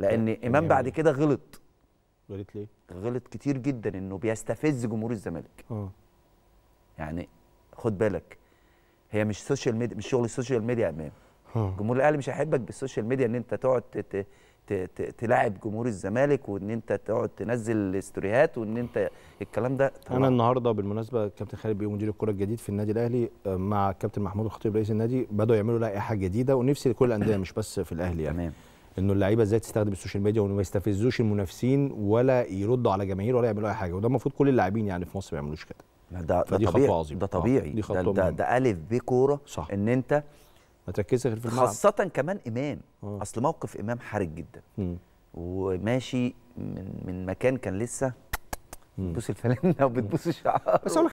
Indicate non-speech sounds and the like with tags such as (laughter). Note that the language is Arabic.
لان امام بعد كده غلط غلط ليه؟ غلط كتير جدا انه بيستفز جمهور الزمالك اه يعني خد بالك هي مش سوشيال ميديا مش شغل السوشيال ميديا يا امام آه. جمهور الاهلي مش هيحبك بالسوشيال ميديا ان انت تقعد ت... ت... ت... تلاعب جمهور الزمالك وان انت تقعد تنزل استوريهات وان انت الكلام ده طبعا. انا النهارده بالمناسبه كابتن خالد بيه مدير الكره الجديد في النادي الاهلي آه، مع كابتن محمود الخطيب رئيس النادي بداوا يعملوا لائحه جديده ونفسي لكل الانديه (laughs) مش بس في الاهلي يعني تمام. انه اللعيبه ازاي تستخدم السوشيال ميديا وما ما يستفزوش المنافسين ولا يردوا على جماهير ولا يعملوا اي حاجه وده المفروض كل اللاعبين يعني في مصر ما يعملوش كده ده, ده خطوه عظيمه ده آه، طبيعي دي خطوة ده, ده, ده الف بكوره صح ان انت ما تركزش غير في الملعب خاصه كمان امام آه. اصل موقف امام حرج جدا م. وماشي من من مكان كان لسه بتبوس الفلانه (laughs) وبتبوس الشعر بس اقول